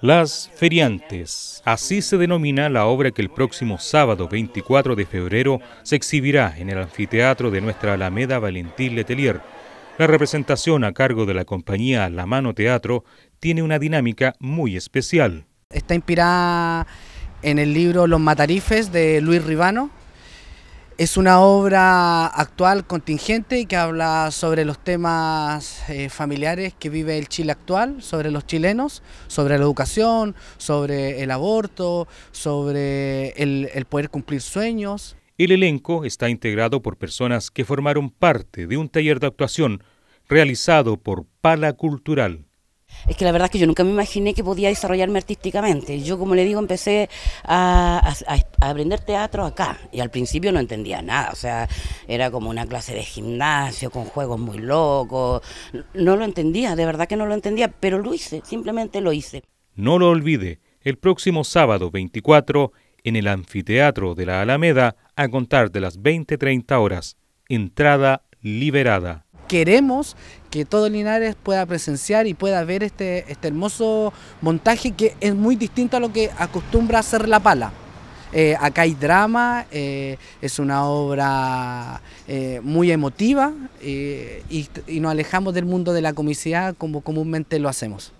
Las Feriantes. Así se denomina la obra que el próximo sábado 24 de febrero se exhibirá en el anfiteatro de nuestra Alameda Valentín Letelier. La representación a cargo de la compañía La Mano Teatro tiene una dinámica muy especial. Está inspirada en el libro Los Matarifes de Luis Ribano, es una obra actual, contingente, que habla sobre los temas eh, familiares que vive el Chile actual, sobre los chilenos, sobre la educación, sobre el aborto, sobre el poder cumplir sueños. El elenco está integrado por personas que formaron parte de un taller de actuación realizado por Pala Cultural. Es que la verdad es que yo nunca me imaginé que podía desarrollarme artísticamente. Yo, como le digo, empecé a, aprender teatro acá y al principio no entendía nada. O sea, era como una clase de gimnasio con juegos muy locos. No lo entendía, de verdad que no lo entendía, pero lo hice, simplemente lo hice. No lo olvide, el próximo sábado 24 en el anfiteatro de la Alameda a contar de las 20-30 horas. Entrada liberada queremos que todo Linares pueda presenciar y pueda ver este, este, hermoso montaje que es muy distinto a lo que acostumbra hacer La Pala. Eh, acá hay drama, eh, es una obra eh, muy emotiva y, y, nos alejamos del mundo de la comicidad como comúnmente lo hacemos.